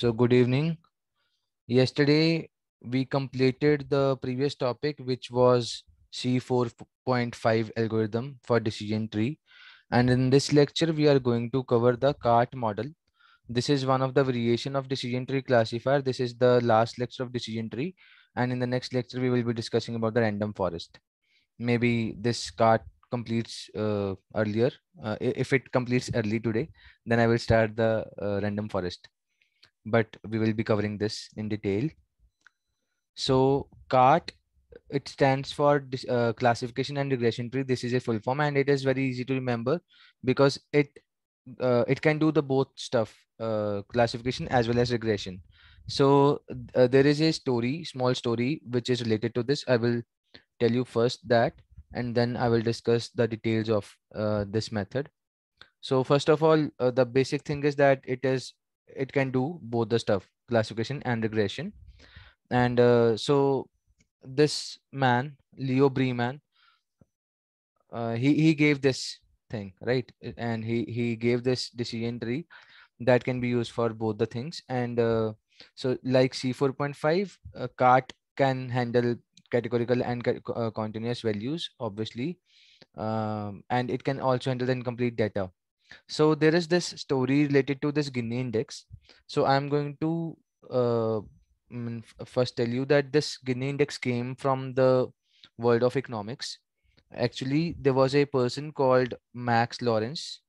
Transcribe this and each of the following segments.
So good evening. Yesterday, we completed the previous topic, which was C4.5 algorithm for decision tree. And in this lecture, we are going to cover the CART model. This is one of the variation of decision tree classifier. This is the last lecture of decision tree. And in the next lecture, we will be discussing about the random forest. Maybe this CART completes uh, earlier. Uh, if it completes early today, then I will start the uh, random forest but we will be covering this in detail. So CART, it stands for uh, classification and regression tree. This is a full form and it is very easy to remember because it uh, it can do the both stuff, uh, classification as well as regression. So uh, there is a story, small story, which is related to this. I will tell you first that, and then I will discuss the details of uh, this method. So first of all, uh, the basic thing is that it is it can do both the stuff classification and regression and uh, so this man leo breman uh, he he gave this thing right and he he gave this decision tree that can be used for both the things and uh, so like c4.5 uh, cart can handle categorical and uh, continuous values obviously um, and it can also handle incomplete data so there is this story related to this Guinea index. So I'm going to uh, first tell you that this Guinea index came from the world of economics. Actually, there was a person called Max Lawrence.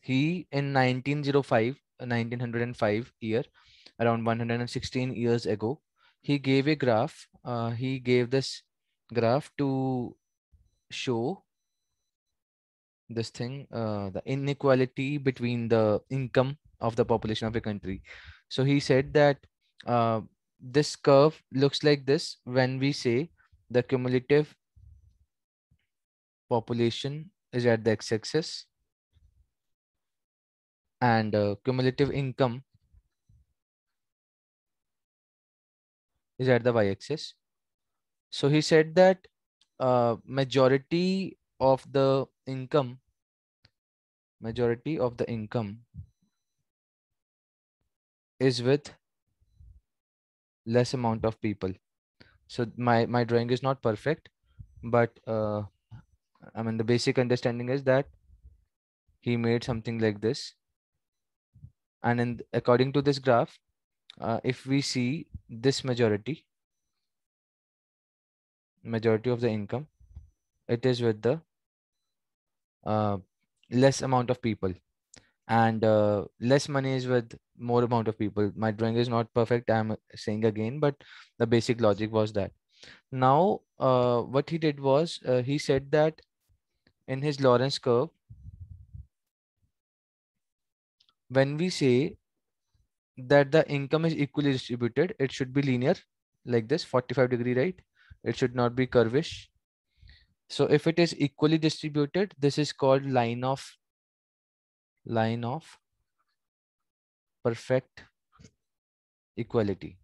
He in 1905, uh, 1905 year, around 116 years ago, he gave a graph. Uh, he gave this graph to show this thing uh, the inequality between the income of the population of a country so he said that uh, this curve looks like this when we say the cumulative population is at the x-axis and uh, cumulative income is at the y-axis so he said that uh, majority of the income majority of the income is with less amount of people so my my drawing is not perfect but uh, i mean the basic understanding is that he made something like this and in according to this graph uh, if we see this majority majority of the income it is with the uh, less amount of people and uh, less money is with more amount of people my drawing is not perfect i'm saying again but the basic logic was that now uh, what he did was uh, he said that in his lorentz curve when we say that the income is equally distributed it should be linear like this 45 degree right it should not be curvish so if it is equally distributed, this is called line of line of perfect equality.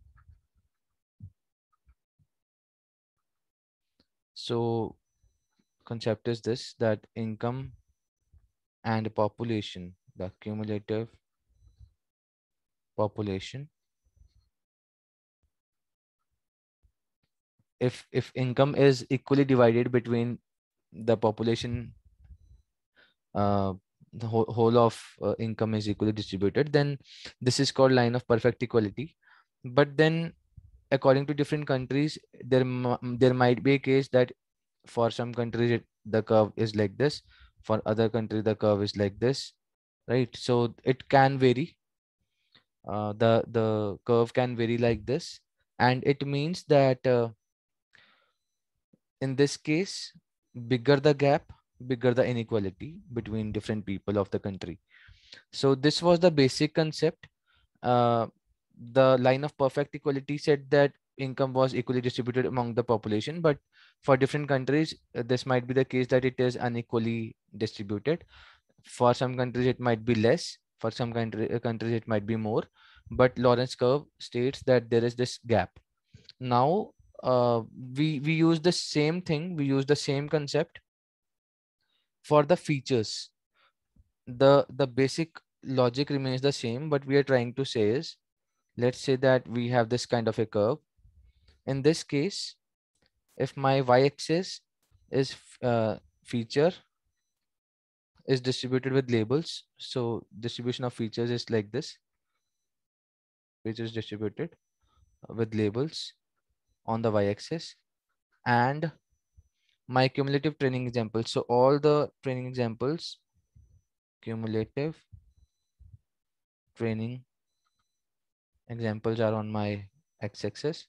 So concept is this that income and population, the cumulative population if if income is equally divided between the population uh, the whole, whole of uh, income is equally distributed then this is called line of perfect equality but then according to different countries there there might be a case that for some countries it, the curve is like this for other country the curve is like this right so it can vary uh, the the curve can vary like this and it means that uh, in this case, bigger the gap, bigger the inequality between different people of the country. So this was the basic concept. Uh, the line of perfect equality said that income was equally distributed among the population, but for different countries, uh, this might be the case that it is unequally distributed. For some countries, it might be less. For some country, uh, countries, it might be more. But Lawrence curve states that there is this gap. Now, uh, we we use the same thing we use the same concept for the features the the basic logic remains the same but we are trying to say is let's say that we have this kind of a curve in this case if my y-axis is uh, feature is distributed with labels so distribution of features is like this which is distributed with labels on the y-axis and my cumulative training examples. So all the training examples, cumulative training examples are on my x-axis.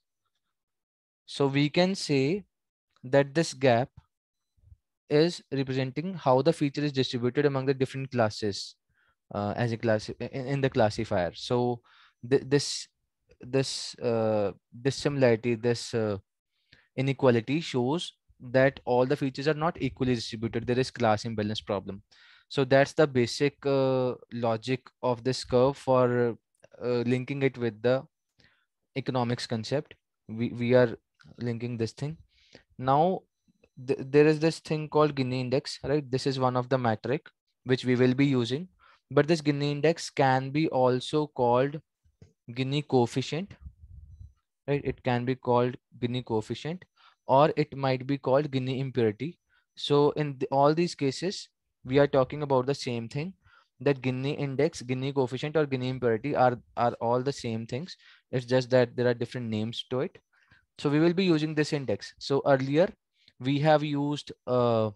So we can say that this gap is representing how the feature is distributed among the different classes uh, as a class in, in the classifier. So th this this uh, this similarity this uh, inequality shows that all the features are not equally distributed there is class imbalance problem so that's the basic uh, logic of this curve for uh, linking it with the economics concept we we are linking this thing now th there is this thing called Gini index right this is one of the metric which we will be using but this Gini index can be also called Gini coefficient, right? It can be called Gini coefficient or it might be called Gini impurity. So in the, all these cases, we are talking about the same thing that Gini index, Gini coefficient or Gini impurity are, are all the same things. It's just that there are different names to it. So we will be using this index. So earlier we have used uh,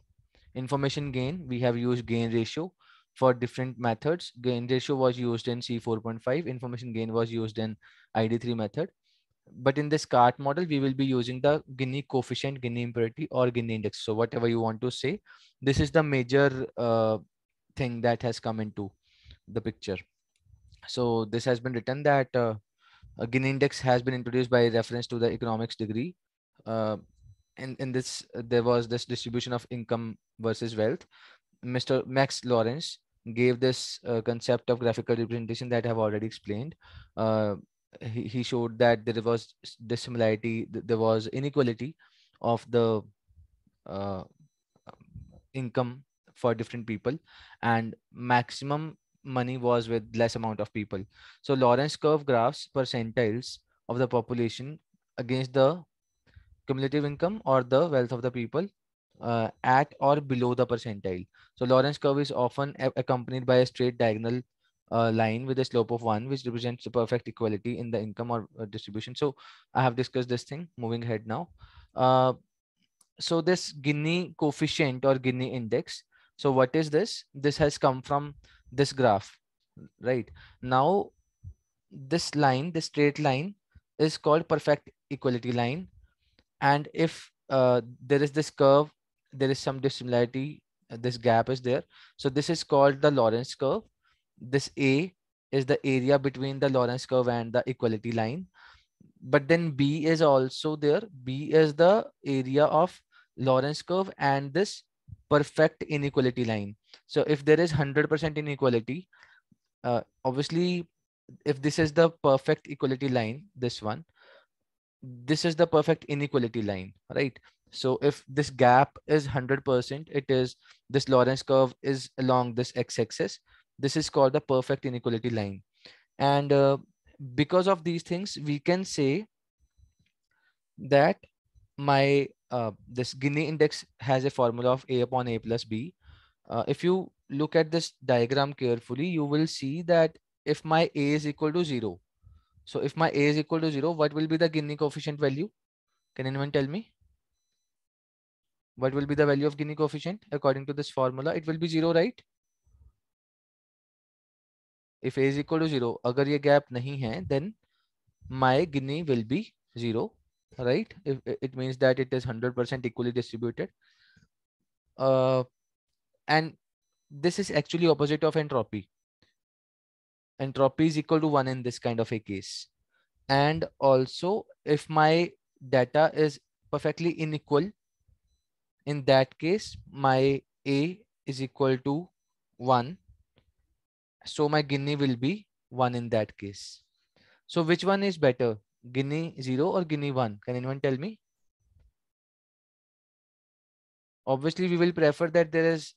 information gain, we have used gain ratio, for different methods. Gain ratio was used in C4.5, information gain was used in ID3 method. But in this CART model, we will be using the Guinea coefficient, Guinea impurity or Guinea index. So whatever you want to say, this is the major uh, thing that has come into the picture. So this has been written that uh, a Guinea index has been introduced by reference to the economics degree. Uh, in this, there was this distribution of income versus wealth. Mr. Max Lawrence gave this uh, concept of graphical representation that I have already explained. Uh, he, he showed that there was dissimilarity, there was inequality of the uh, income for different people and maximum money was with less amount of people. So Lawrence curve graphs percentiles of the population against the cumulative income or the wealth of the people uh, at or below the percentile. So Lorentz curve is often accompanied by a straight diagonal uh, line with a slope of one, which represents the perfect equality in the income or uh, distribution. So I have discussed this thing moving ahead now. Uh, so this Guinea coefficient or Guinea index. So what is this? This has come from this graph, right? Now this line, this straight line is called perfect equality line. And if uh, there is this curve there is some dissimilarity. Uh, this gap is there. So this is called the Lorentz curve. This A is the area between the Lorentz curve and the equality line. But then B is also there. B is the area of Lorentz curve and this perfect inequality line. So if there is 100% inequality, uh, obviously, if this is the perfect equality line, this one, this is the perfect inequality line, right? So if this gap is 100%, it is this Lorentz curve is along this x-axis. This is called the perfect inequality line. And uh, because of these things, we can say that my uh, this Guinea index has a formula of a upon a plus b. Uh, if you look at this diagram carefully, you will see that if my a is equal to 0, so if my a is equal to 0, what will be the Guinea coefficient value? Can anyone tell me? What will be the value of Gini coefficient according to this formula? It will be zero, right? If a is equal to zero, अगर ये gap नहीं है, then my Gini will be zero, right? If it means that it is hundred percent equally distributed. Uh, and this is actually opposite of entropy. Entropy is equal to one in this kind of a case. And also, if my data is perfectly unequal in that case, my A is equal to 1. So my guinea will be 1 in that case. So which one is better? Guinea 0 or guinea 1? Can anyone tell me? Obviously, we will prefer that there is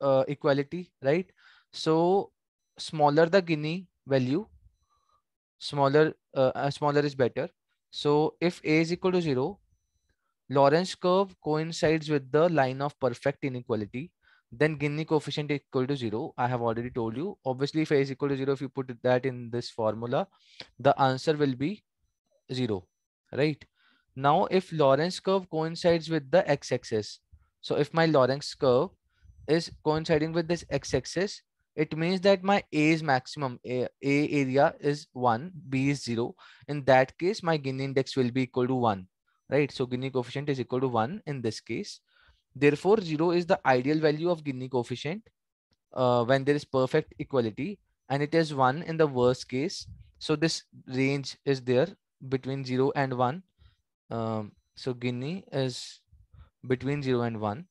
uh, equality, right? So smaller the guinea value, smaller uh, uh smaller is better. So if A is equal to 0, Lorentz curve coincides with the line of perfect inequality. Then Gini coefficient is equal to zero. I have already told you. Obviously, if a is equal to zero, if you put that in this formula, the answer will be zero, right? Now, if Lorentz curve coincides with the x-axis, so if my Lorentz curve is coinciding with this x-axis, it means that my A is maximum, A, A area is 1, B is 0. In that case, my Gini index will be equal to 1 right? So Gini coefficient is equal to one in this case. Therefore, zero is the ideal value of Gini coefficient uh, when there is perfect equality and it is one in the worst case. So this range is there between zero and one. Um, so Gini is between zero and one,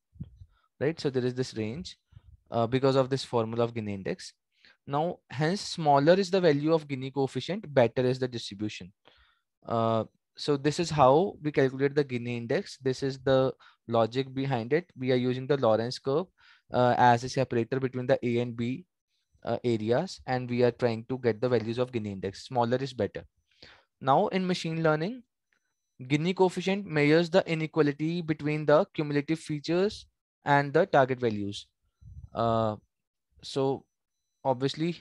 right? So there is this range uh, because of this formula of Gini index. Now, hence smaller is the value of Gini coefficient, better is the distribution. Uh, so this is how we calculate the Gini index. This is the logic behind it. We are using the Lorentz curve uh, as a separator between the A and B uh, areas. And we are trying to get the values of Gini index. Smaller is better. Now in machine learning, Gini coefficient measures the inequality between the cumulative features and the target values. Uh, so obviously,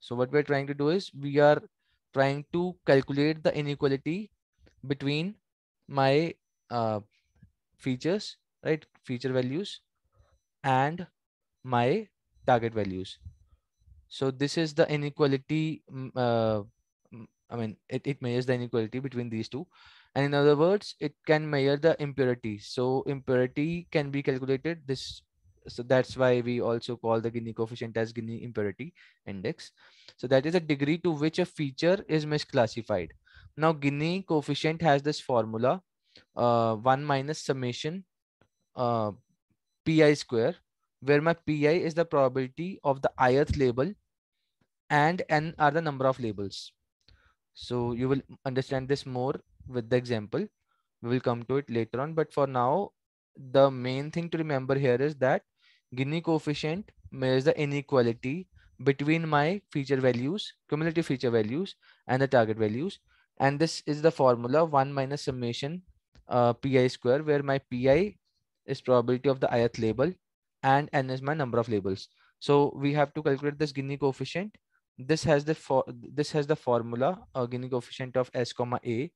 so what we're trying to do is we are trying to calculate the inequality between my uh, features, right? Feature values and my target values. So this is the inequality. Mm, uh, mm, I mean, it, it measures the inequality between these two. And in other words, it can measure the impurity. So impurity can be calculated. This so that's why we also call the Gini coefficient as Gini impurity index. So that is a degree to which a feature is misclassified. Now Gini coefficient has this formula, uh, 1 minus summation uh, pi square, where my pi is the probability of the ith label and n are the number of labels. So you will understand this more with the example. We will come to it later on, but for now, the main thing to remember here is that Gini coefficient measures the inequality between my feature values, cumulative feature values and the target values. And this is the formula one minus summation uh, pi square where my pi is probability of the ith label and n is my number of labels. So we have to calculate this Gini coefficient. This has the for this has the formula a uh, Gini coefficient of s comma a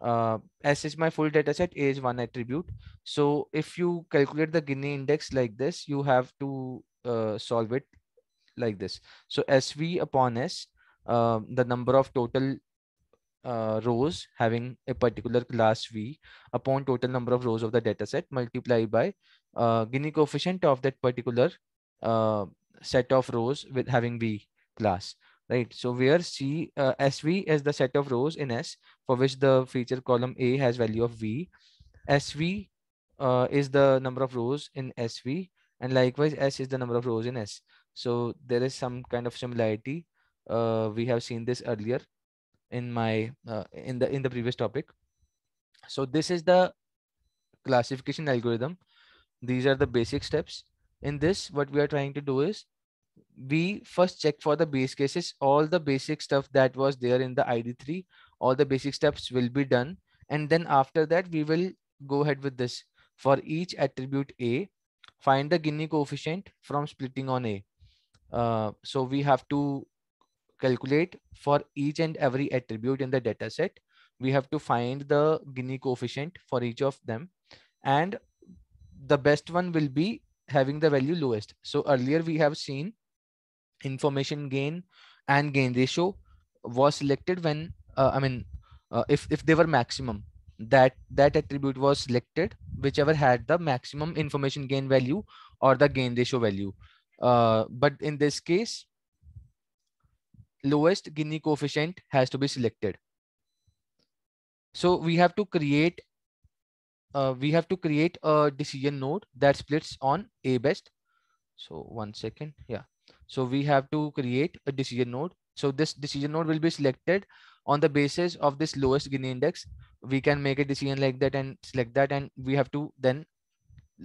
uh, S is my full data set a is one attribute so if you calculate the guinea index like this you have to uh, solve it like this so sv upon s um, the number of total uh, rows having a particular class v upon total number of rows of the data set multiplied by uh, guinea coefficient of that particular uh, set of rows with having v class right so where c uh, sv is the set of rows in s for which the feature column A has value of V. SV uh, is the number of rows in SV and likewise S is the number of rows in S. So there is some kind of similarity. Uh, we have seen this earlier in my uh, in the in the previous topic. So this is the classification algorithm. These are the basic steps. In this, what we are trying to do is we first check for the base cases, all the basic stuff that was there in the ID3 all the basic steps will be done and then after that we will go ahead with this for each attribute a find the Guinea coefficient from splitting on a uh, so we have to calculate for each and every attribute in the data set we have to find the Guinea coefficient for each of them and the best one will be having the value lowest so earlier we have seen information gain and gain ratio was selected when uh, i mean uh, if if they were maximum that that attribute was selected whichever had the maximum information gain value or the gain ratio value uh, but in this case lowest Gini coefficient has to be selected so we have to create uh, we have to create a decision node that splits on a best so one second yeah so we have to create a decision node so this decision node will be selected on the basis of this lowest Gini index, we can make a decision like that and select that. And we have to then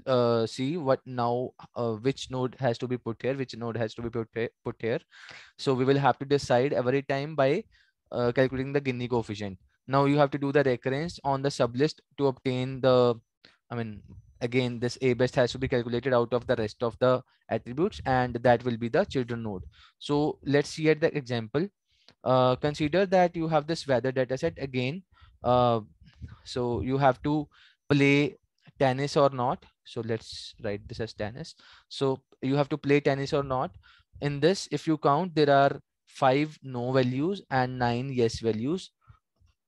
uh, see what now, uh, which node has to be put here, which node has to be put, put here. So we will have to decide every time by uh, calculating the Gini coefficient. Now you have to do the recurrence on the sublist to obtain the, I mean, again this a best has to be calculated out of the rest of the attributes and that will be the children node so let's see at the example uh, consider that you have this weather data set again. Uh, so you have to play tennis or not. So let's write this as tennis. So you have to play tennis or not. In this, if you count, there are five no values and nine yes values.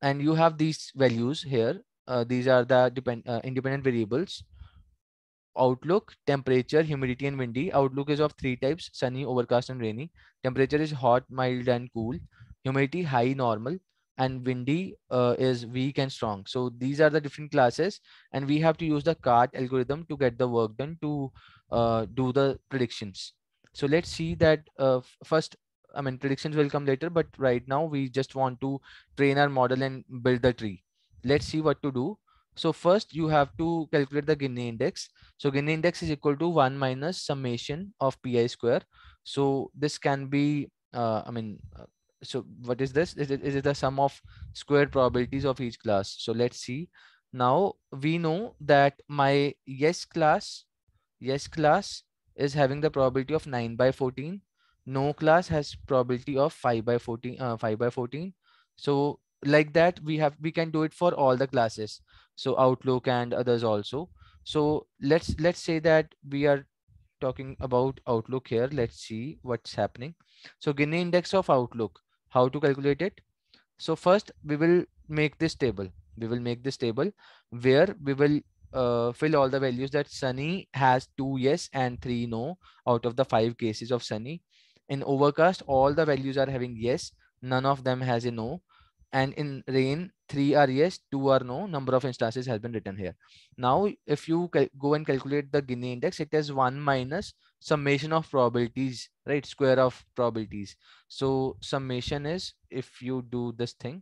And you have these values here. Uh, these are the depend, uh, independent variables outlook temperature humidity and windy outlook is of three types sunny overcast and rainy temperature is hot mild and cool humidity high normal and windy uh, is weak and strong. So these are the different classes and we have to use the CART algorithm to get the work done to uh, do the predictions. So let's see that uh, first, I mean, predictions will come later, but right now we just want to train our model and build the tree. Let's see what to do. So first you have to calculate the Guinea index. So Guinea index is equal to one minus summation of pi square. So this can be, uh, I mean, uh, so what is this is it, is it the sum of squared probabilities of each class so let's see now we know that my yes class yes class is having the probability of 9 by 14 no class has probability of 5 by 14 uh, 5 by 14 so like that we have we can do it for all the classes so outlook and others also so let's let's say that we are talking about outlook here let's see what's happening so guinea index of outlook how to calculate it so first we will make this table we will make this table where we will uh, fill all the values that sunny has two yes and three no out of the five cases of sunny in overcast all the values are having yes none of them has a no and in rain three are yes two are no number of instances has been written here now if you go and calculate the guinea index it is one minus summation of probabilities right square of probabilities so summation is if you do this thing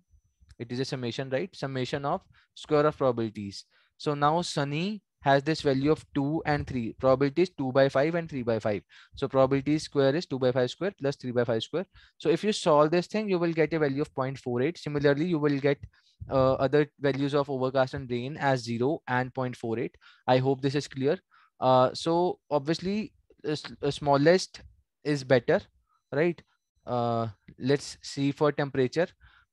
it is a summation right summation of square of probabilities so now sunny has this value of 2 and 3. Probability is 2 by 5 and 3 by 5. So probability square is 2 by 5 square plus 3 by 5 square. So if you solve this thing, you will get a value of 0.48. Similarly, you will get uh, other values of overcast and rain as 0 and 0.48. I hope this is clear. Uh, so obviously, uh, smallest is better, right? Uh, let's see for temperature.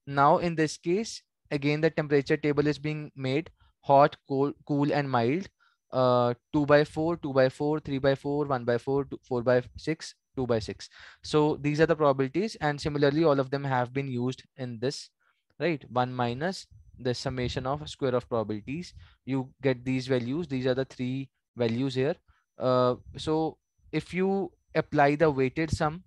Now in this case, again, the temperature table is being made hot, cold, cool, and mild uh, 2 by 4, 2 by 4, 3 by 4, 1 by 4, 2, 4 by 6, 2 by 6. So these are the probabilities. And similarly, all of them have been used in this, right? 1 minus the summation of square of probabilities. You get these values. These are the three values here. Uh, so if you apply the weighted sum,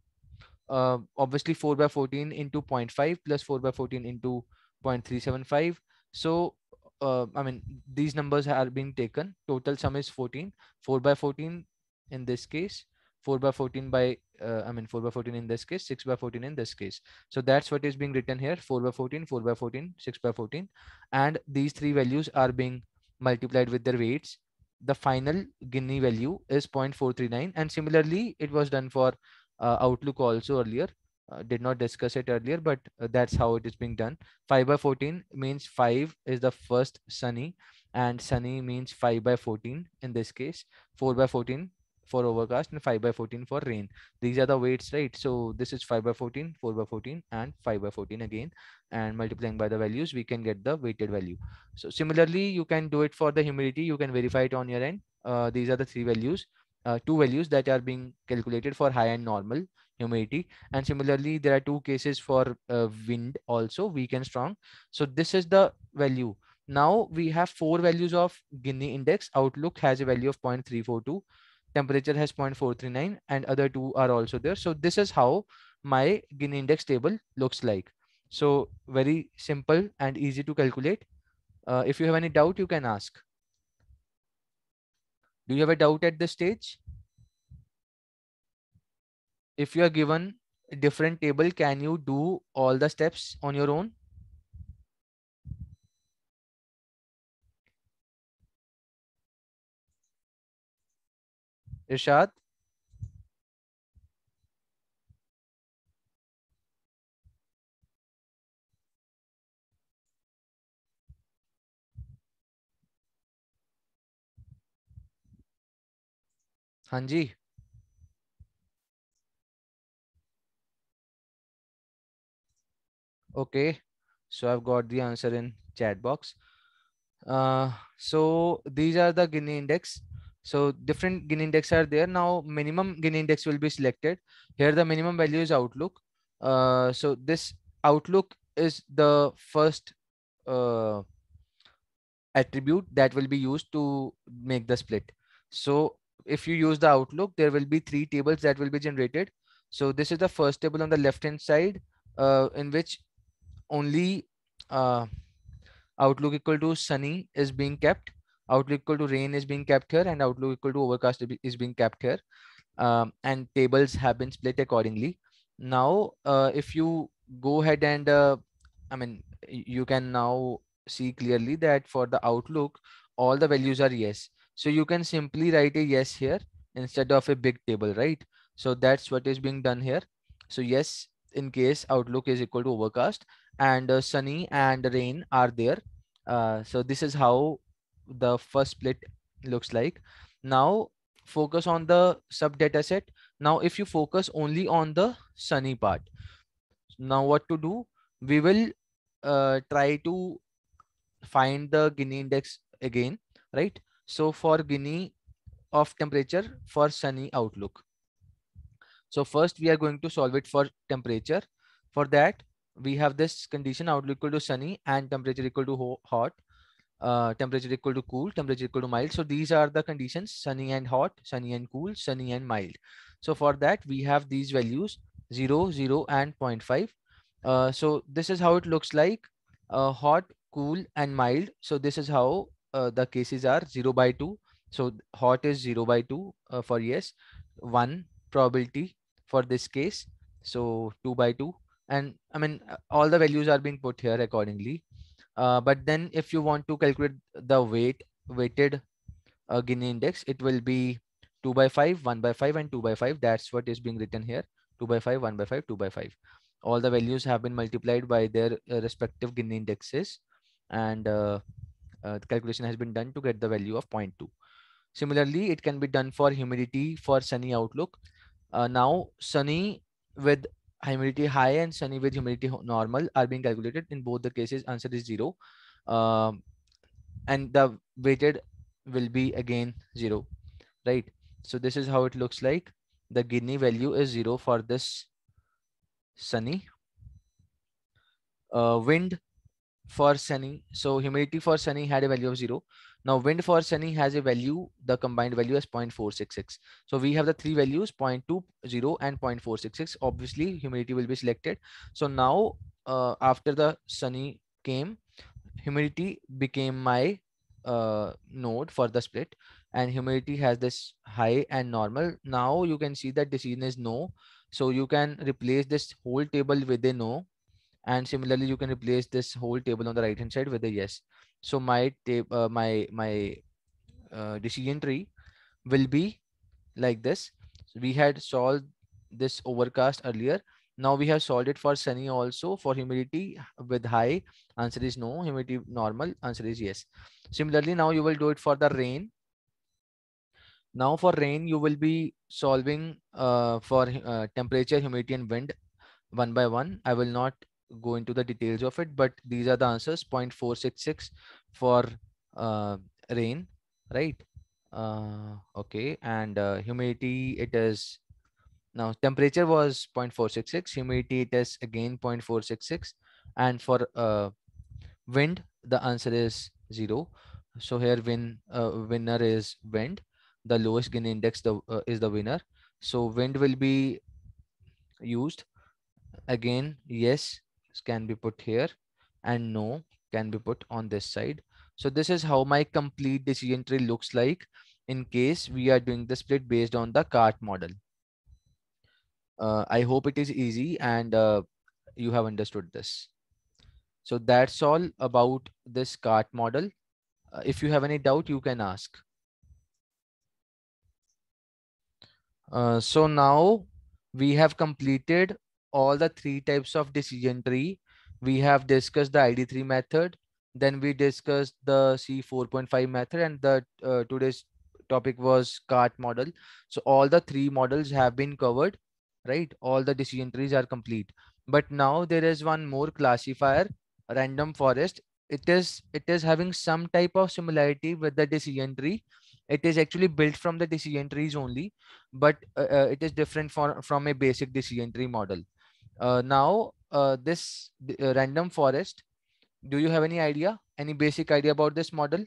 uh, obviously 4 by 14 into 0.5 plus 4 by 14 into 0.375. So uh, I mean, these numbers are being taken. Total sum is 14. 4 by 14 in this case. 4 by 14 by, uh, I mean, 4 by 14 in this case, 6 by 14 in this case. So that's what is being written here. 4 by 14, 4 by 14, 6 by 14. And these three values are being multiplied with their weights. The final Guinea value is 0.439. And similarly, it was done for uh, Outlook also earlier uh, did not discuss it earlier, but uh, that's how it is being done. 5 by 14 means 5 is the first sunny and sunny means 5 by 14 in this case, 4 by 14 for overcast and 5 by 14 for rain. These are the weights, right? So this is 5 by 14, 4 by 14 and 5 by 14 again and multiplying by the values, we can get the weighted value. So similarly, you can do it for the humidity. You can verify it on your end. Uh, these are the three values, uh, two values that are being calculated for high and normal humidity and similarly there are two cases for uh, wind also weak and strong so this is the value now we have four values of guinea index outlook has a value of 0.342 temperature has 0.439 and other two are also there so this is how my guinea index table looks like so very simple and easy to calculate uh, if you have any doubt you can ask do you have a doubt at this stage if you are given a different table, can you do all the steps on your own? Irshad? Hanji. Okay, so I've got the answer in chat box. Uh, so these are the Gini index. So different Gini index are there. Now minimum Gini index will be selected. Here the minimum value is outlook. Uh, so this outlook is the first uh, attribute that will be used to make the split. So if you use the outlook, there will be three tables that will be generated. So this is the first table on the left hand side uh, in which only uh, outlook equal to sunny is being kept outlook equal to rain is being kept here and outlook equal to overcast is being kept here um, and tables have been split accordingly now uh, if you go ahead and uh, i mean you can now see clearly that for the outlook all the values are yes so you can simply write a yes here instead of a big table right so that's what is being done here so yes in case outlook is equal to overcast and uh, sunny and rain are there uh, so this is how the first split looks like now focus on the sub data set now if you focus only on the sunny part now what to do we will uh, try to find the Guinea index again right so for Guinea of temperature for sunny outlook so first we are going to solve it for temperature for that we have this condition outlook equal to sunny and temperature equal to hot uh, temperature equal to cool temperature equal to mild so these are the conditions sunny and hot sunny and cool sunny and mild so for that we have these values 0 0 and 0.5 uh, so this is how it looks like uh, hot cool and mild so this is how uh, the cases are 0 by 2 so hot is 0 by 2 uh, for yes 1 probability for this case so 2 by 2 and i mean all the values are being put here accordingly uh, but then if you want to calculate the weight weighted uh, guinea index it will be 2 by 5 1 by 5 and 2 by 5 that's what is being written here 2 by 5 1 by 5 2 by 5 all the values have been multiplied by their uh, respective guinea indexes and uh, uh, the calculation has been done to get the value of 0.2 similarly it can be done for humidity for sunny outlook uh, now sunny with humidity high and sunny with humidity normal are being calculated. In both the cases, answer is zero. Um, and the weighted will be again zero, right? So this is how it looks like. The Guinea value is zero for this sunny. Uh, wind for sunny. So humidity for sunny had a value of zero. Now wind for sunny has a value, the combined value is 0.466. So we have the three values 0.20 and 0.466. Obviously humidity will be selected. So now uh, after the sunny came, humidity became my uh, node for the split and humidity has this high and normal. Now you can see that decision is no. So you can replace this whole table with a no and similarly, you can replace this whole table on the right hand side with a yes. So my uh, my my uh, decision tree will be like this. So we had solved this overcast earlier. Now we have solved it for sunny also for humidity with high answer is no humidity normal answer is yes. Similarly, now you will do it for the rain. Now for rain, you will be solving uh, for uh, temperature, humidity and wind one by one. I will not go into the details of it, but these are the answers 0.466 for uh, rain, right? Uh, okay, and uh, humidity it is now temperature was 0.466, humidity it is again 0.466, and for uh, wind the answer is zero. So here win uh, winner is wind. The lowest gain index the, uh, is the winner. So wind will be used again yes can be put here and no can be put on this side. So this is how my complete decision tree looks like in case we are doing the split based on the cart model. Uh, I hope it is easy and uh, you have understood this. So that's all about this cart model. Uh, if you have any doubt, you can ask. Uh, so now we have completed all the three types of decision tree. We have discussed the ID3 method, then we discussed the C4.5 method and the uh, today's topic was cart model. So all the three models have been covered, right? All the decision trees are complete. But now there is one more classifier, random forest. It is it is having some type of similarity with the decision tree, it is actually built from the decision trees only but uh, uh it is different for, from a basic decision tree model uh, now, uh, this uh, random forest, do you have any idea, any basic idea about this model?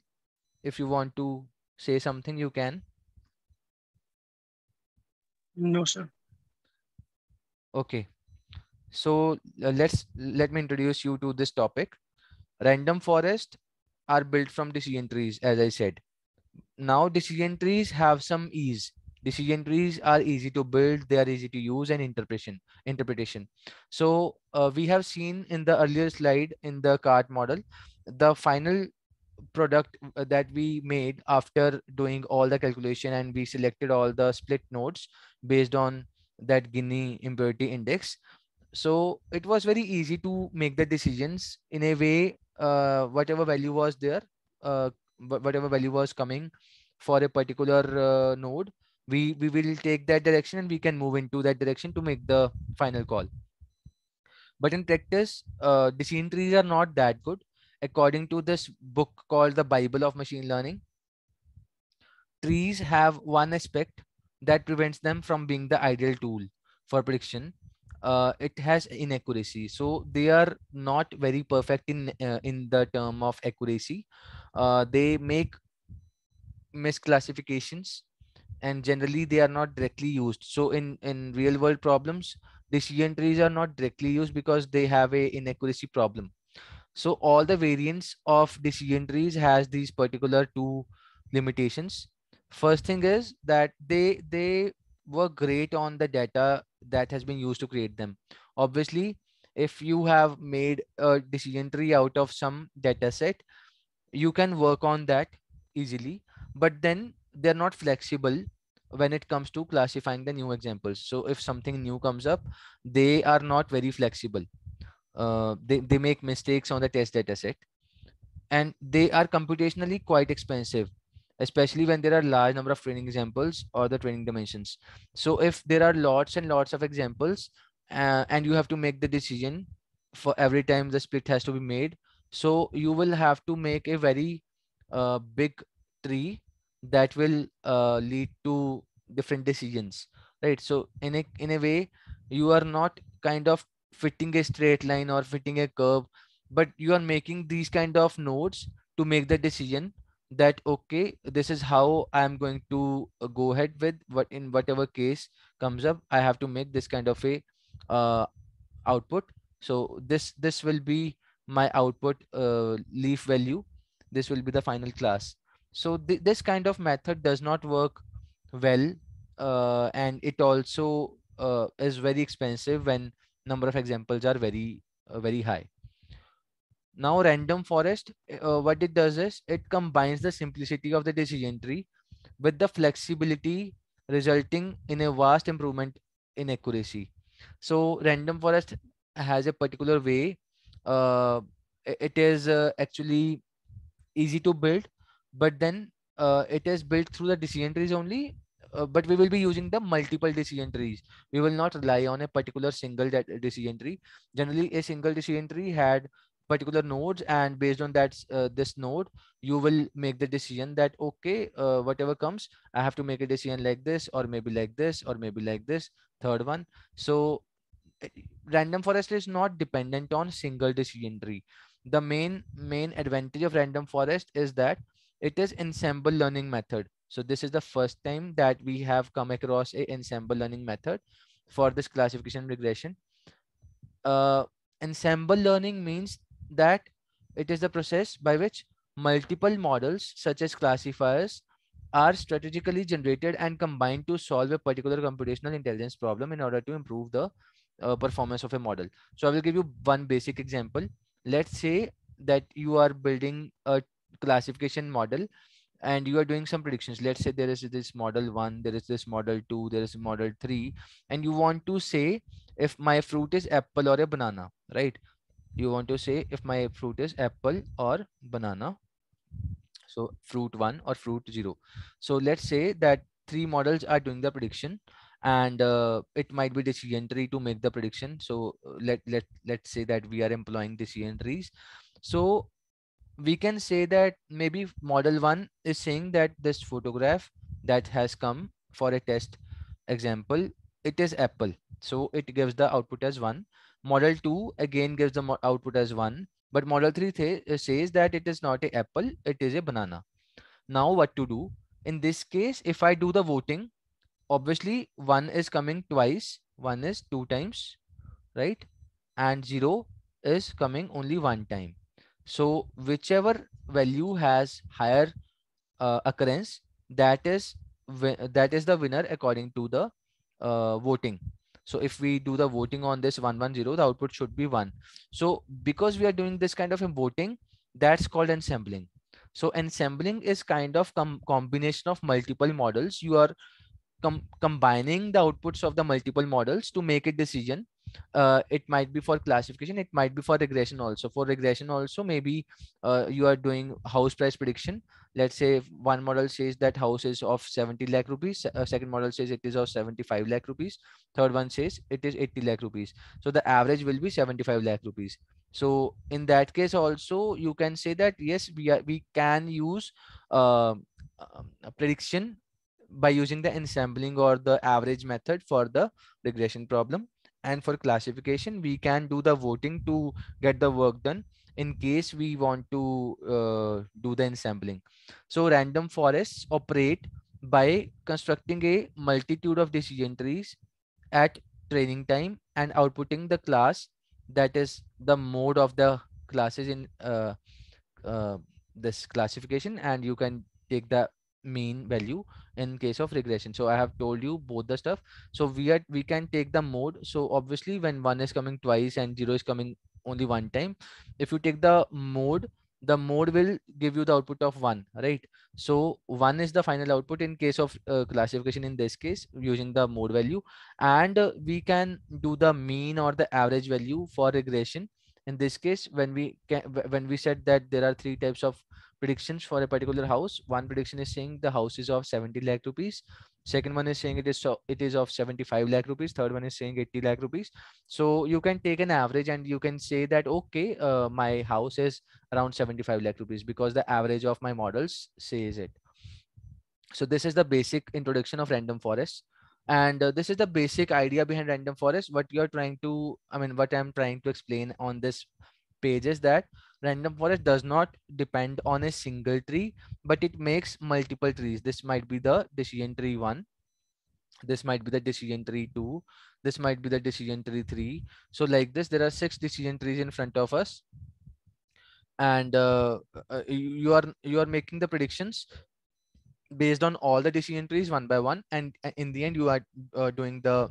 If you want to say something, you can. No, sir. Okay. So uh, let's let me introduce you to this topic. Random forest are built from decision trees, as I said. Now decision trees have some ease decision trees are easy to build they are easy to use and interpretation interpretation so uh, we have seen in the earlier slide in the cart model the final product uh, that we made after doing all the calculation and we selected all the split nodes based on that Guinea impurity index. So it was very easy to make the decisions in a way, uh, whatever value was there, uh, whatever value was coming for a particular uh, node, we we will take that direction and we can move into that direction to make the final call but in practice uh, decision trees are not that good according to this book called the bible of machine learning trees have one aspect that prevents them from being the ideal tool for prediction uh, it has inaccuracy so they are not very perfect in uh, in the term of accuracy uh, they make misclassifications and generally they are not directly used so in in real world problems decision trees are not directly used because they have a inaccuracy problem so all the variants of decision trees has these particular two limitations first thing is that they they work great on the data that has been used to create them obviously if you have made a decision tree out of some data set you can work on that easily but then they're not flexible when it comes to classifying the new examples. So if something new comes up, they are not very flexible. Uh, they, they make mistakes on the test dataset and they are computationally quite expensive especially when there are large number of training examples or the training dimensions. So if there are lots and lots of examples uh, and you have to make the decision for every time the split has to be made. So you will have to make a very uh, big tree that will uh, lead to different decisions right so in a in a way you are not kind of fitting a straight line or fitting a curve but you are making these kind of nodes to make the decision that okay this is how i am going to uh, go ahead with what in whatever case comes up i have to make this kind of a uh, output so this this will be my output uh, leaf value this will be the final class so th this kind of method does not work well uh, and it also uh, is very expensive when number of examples are very, uh, very high. Now random forest, uh, what it does is it combines the simplicity of the decision tree with the flexibility resulting in a vast improvement in accuracy. So random forest has a particular way. Uh, it is uh, actually easy to build but then uh, it is built through the decision trees only uh, but we will be using the multiple decision trees we will not rely on a particular single decision tree generally a single decision tree had particular nodes and based on that uh, this node you will make the decision that okay uh, whatever comes i have to make a decision like this or maybe like this or maybe like this third one so eh, random forest is not dependent on single decision tree the main main advantage of random forest is that it is ensemble learning method. So this is the first time that we have come across a ensemble learning method for this classification regression. Uh, ensemble learning means that it is the process by which multiple models such as classifiers are strategically generated and combined to solve a particular computational intelligence problem in order to improve the uh, performance of a model. So I will give you one basic example. Let's say that you are building a classification model and you are doing some predictions let's say there is this model 1 there is this model 2 there is model 3 and you want to say if my fruit is apple or a banana right you want to say if my fruit is apple or banana so fruit 1 or fruit 0 so let's say that three models are doing the prediction and uh, it might be decision tree to make the prediction so uh, let let let's say that we are employing decision trees so we can say that maybe model one is saying that this photograph that has come for a test example, it is apple. So it gives the output as one. Model two again gives the output as one, but model three th says that it is not a apple, it is a banana. Now what to do? In this case, if I do the voting, obviously one is coming twice, one is two times, right? And zero is coming only one time. So whichever value has higher uh, occurrence, that is that is the winner according to the uh, voting. So if we do the voting on this 110, the output should be 1. So because we are doing this kind of voting, that's called ensembling. So ensembling is kind of com combination of multiple models. You are com combining the outputs of the multiple models to make a decision uh, it might be for classification it might be for regression also for regression also maybe uh, you are doing house price prediction let's say one model says that house is of 70 lakh rupees A uh, second model says it is of 75 lakh rupees third one says it is 80 lakh rupees so the average will be 75 lakh rupees so in that case also you can say that yes we are we can use uh, um, prediction by using the ensembling or the average method for the regression problem. And for classification, we can do the voting to get the work done in case we want to uh, do the ensembling. So random forests operate by constructing a multitude of decision trees at training time and outputting the class that is the mode of the classes in uh, uh, this classification and you can take the mean value in case of regression so i have told you both the stuff so we are we can take the mode so obviously when one is coming twice and zero is coming only one time if you take the mode the mode will give you the output of one right so one is the final output in case of uh, classification in this case using the mode value and uh, we can do the mean or the average value for regression in this case when we can, when we said that there are three types of predictions for a particular house one prediction is saying the house is of 70 lakh rupees second one is saying it is so it is of 75 lakh rupees third one is saying 80 lakh rupees so you can take an average and you can say that okay uh, my house is around 75 lakh rupees because the average of my models says it so this is the basic introduction of random forest and uh, this is the basic idea behind random forest what you're trying to i mean what i'm trying to explain on this page is that random forest does not depend on a single tree but it makes multiple trees this might be the decision tree one this might be the decision tree two this might be the decision tree three so like this there are six decision trees in front of us and uh, uh you are you are making the predictions based on all the decision trees one by one and uh, in the end you are uh, doing the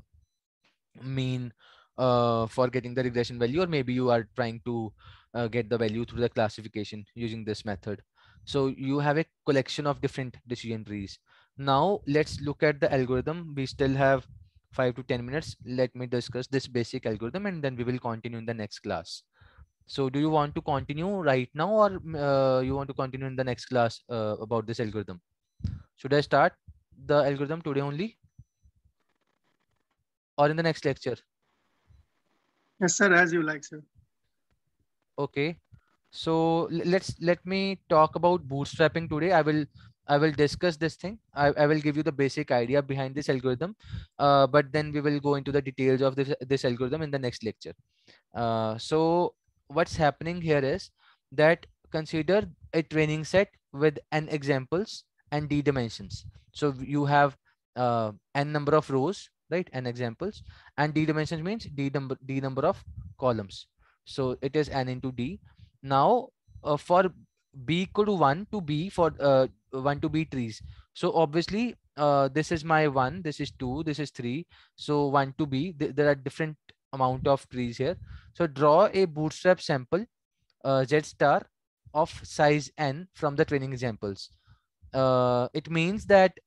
mean uh, for getting the regression value or maybe you are trying to uh, get the value through the classification using this method so you have a collection of different decision trees now let's look at the algorithm we still have 5 to 10 minutes let me discuss this basic algorithm and then we will continue in the next class so do you want to continue right now or uh, you want to continue in the next class uh, about this algorithm should I start the algorithm today only? Or in the next lecture? Yes, sir, as you like, sir. Okay. So let's let me talk about bootstrapping today. I will I will discuss this thing. I, I will give you the basic idea behind this algorithm, uh, but then we will go into the details of this, this algorithm in the next lecture. Uh, so what's happening here is that consider a training set with n examples and d dimensions. So you have uh, n number of rows, right? N examples and d dimensions means d number, d number of columns. So it is n into d. Now uh, for b equal to 1 to b for uh, 1 to b trees. So obviously uh, this is my 1, this is 2, this is 3. So 1 to b, th there are different amount of trees here. So draw a bootstrap sample uh, z star of size n from the training examples uh, it means that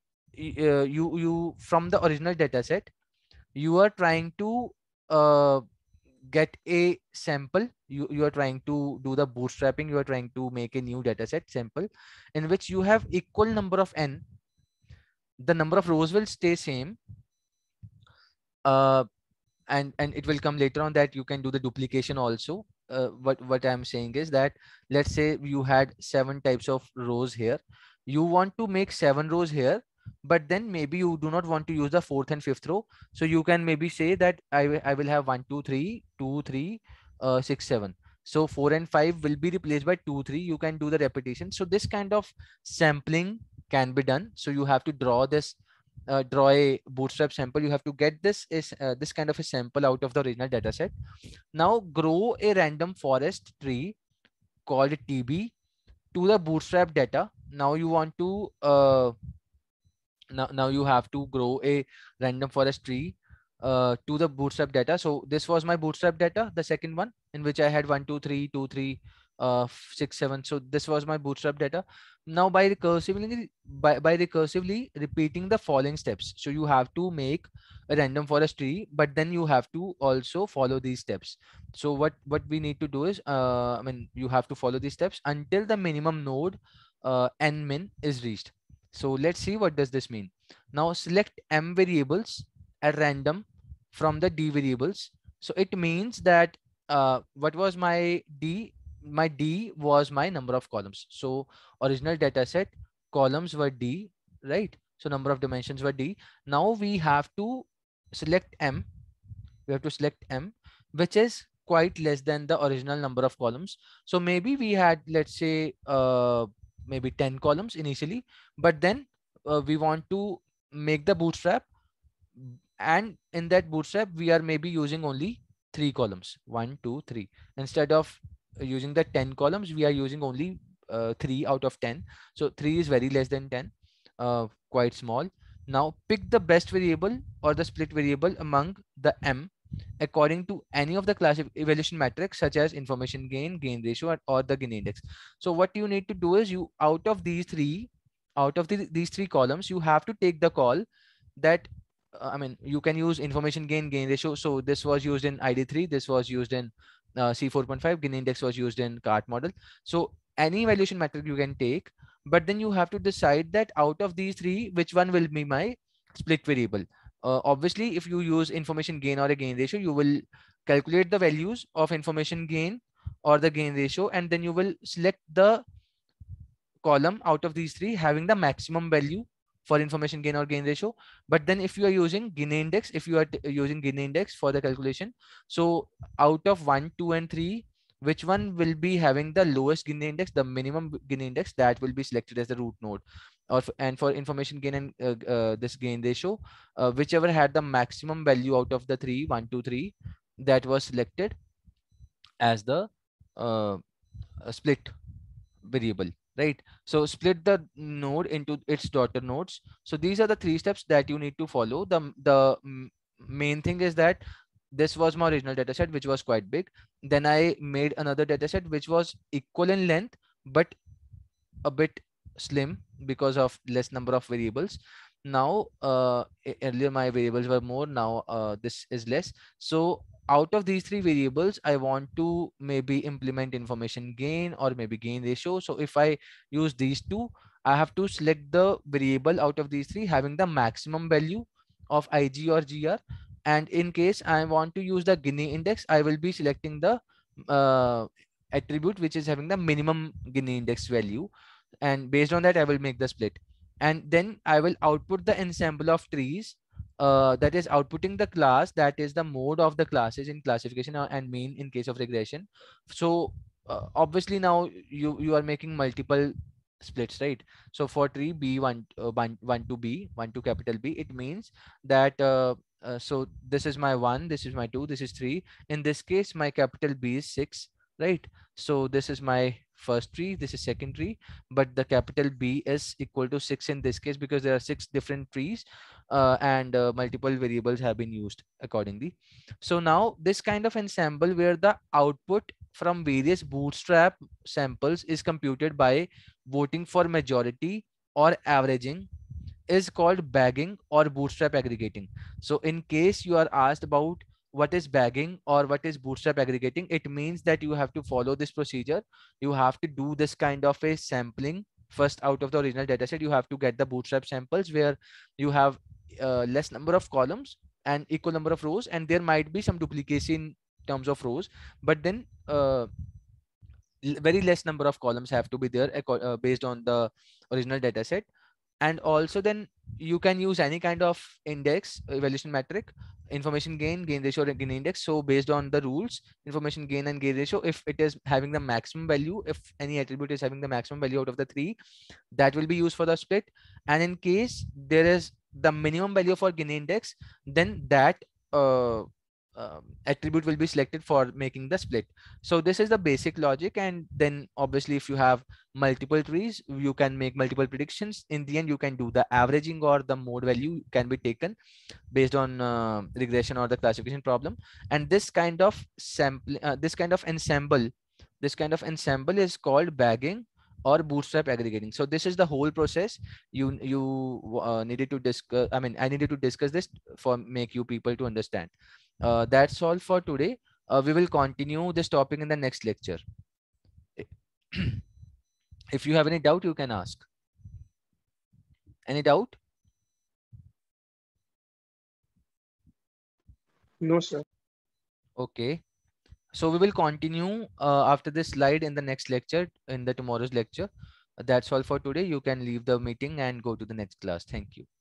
uh, you you from the original data set you are trying to uh, get a sample you, you are trying to do the bootstrapping you are trying to make a new data set sample in which you have equal number of n the number of rows will stay same uh, and and it will come later on that you can do the duplication also uh, what what i'm saying is that let's say you had seven types of rows here you want to make seven rows here but then maybe you do not want to use the fourth and fifth row so you can maybe say that i, I will have one two three two three uh, six seven so four and five will be replaced by two three you can do the repetition so this kind of sampling can be done so you have to draw this uh, draw a bootstrap sample you have to get this is uh, this kind of a sample out of the original data set now grow a random forest tree called tb to the bootstrap data now you want to uh, now now you have to grow a random forest tree uh, to the bootstrap data. So this was my bootstrap data, the second one in which I had one, two, three, two, three, uh, six, seven. So this was my bootstrap data. Now by recursively by, by recursively repeating the following steps. So you have to make a random forest tree, but then you have to also follow these steps. So what what we need to do is, uh, I mean, you have to follow these steps until the minimum node uh, n min is reached. So let's see what does this mean. Now select m variables at random from the d variables. So it means that uh, what was my d? My d was my number of columns. So original data set columns were d, right? So number of dimensions were d. Now we have to select m. We have to select m, which is quite less than the original number of columns. So maybe we had, let's say, uh, maybe 10 columns initially, but then uh, we want to make the bootstrap and in that bootstrap we are maybe using only three columns one two three instead of uh, using the 10 columns we are using only uh, three out of 10 so three is very less than 10 uh, quite small now pick the best variable or the split variable among the m according to any of the class evaluation metrics such as information gain, gain ratio, or the gain index. So what you need to do is you out of these three, out of the, these three columns, you have to take the call that uh, I mean, you can use information gain, gain ratio. So this was used in ID3, this was used in uh, C4.5, gain index was used in CART model. So any evaluation metric you can take, but then you have to decide that out of these three, which one will be my split variable uh, obviously if you use information gain or a gain ratio you will calculate the values of information gain or the gain ratio and then you will select the column out of these three having the maximum value for information gain or gain ratio but then if you are using gain index if you are using gain index for the calculation so out of 1 2 and 3 which one will be having the lowest Gini index, the minimum Gini index that will be selected as the root node. Or and for information gain and uh, uh, this gain ratio, uh, whichever had the maximum value out of the three, one, two, three, that was selected as the uh, split variable, right? So split the node into its daughter nodes. So these are the three steps that you need to follow. The the main thing is that this was my original data set which was quite big then I made another dataset which was equal in length, but a bit slim because of less number of variables. Now, uh, earlier my variables were more, now uh, this is less. So out of these three variables, I want to maybe implement information gain or maybe gain ratio. So if I use these two, I have to select the variable out of these three having the maximum value of IG or GR and in case I want to use the Guinea index, I will be selecting the uh, attribute which is having the minimum Guinea index value. And based on that, I will make the split. And then I will output the ensemble of trees uh, that is outputting the class that is the mode of the classes in classification uh, and mean in case of regression. So uh, obviously now you, you are making multiple splits right so for tree b1 uh, one, to b 1 to capital b it means that uh, uh, so this is my 1 this is my 2 this is 3 in this case my capital b is 6 right so this is my first tree this is second tree but the capital b is equal to 6 in this case because there are six different trees uh, and uh, multiple variables have been used accordingly so now this kind of ensemble where the output from various bootstrap samples is computed by voting for majority or averaging is called bagging or bootstrap aggregating. So in case you are asked about what is bagging or what is bootstrap aggregating, it means that you have to follow this procedure. You have to do this kind of a sampling first out of the original dataset. You have to get the bootstrap samples where you have uh, less number of columns and equal number of rows and there might be some duplication terms of rows but then uh, very less number of columns have to be there uh, based on the original data set and also then you can use any kind of index evaluation metric information gain gain ratio gain index so based on the rules information gain and gain ratio if it is having the maximum value if any attribute is having the maximum value out of the three that will be used for the split and in case there is the minimum value for gain index then that uh, um, attribute will be selected for making the split. So this is the basic logic. And then obviously, if you have multiple trees, you can make multiple predictions. In the end, you can do the averaging or the mode value can be taken based on uh, regression or the classification problem. And this kind of sample, uh, this kind of ensemble, this kind of ensemble is called bagging or bootstrap aggregating so this is the whole process you you uh, needed to discuss i mean i needed to discuss this for make you people to understand uh, that's all for today. Uh, we will continue this topic in the next lecture. if you have any doubt, you can ask. Any doubt? No, sir. Okay. So we will continue uh, after this slide in the next lecture, in the tomorrow's lecture. That's all for today. You can leave the meeting and go to the next class. Thank you.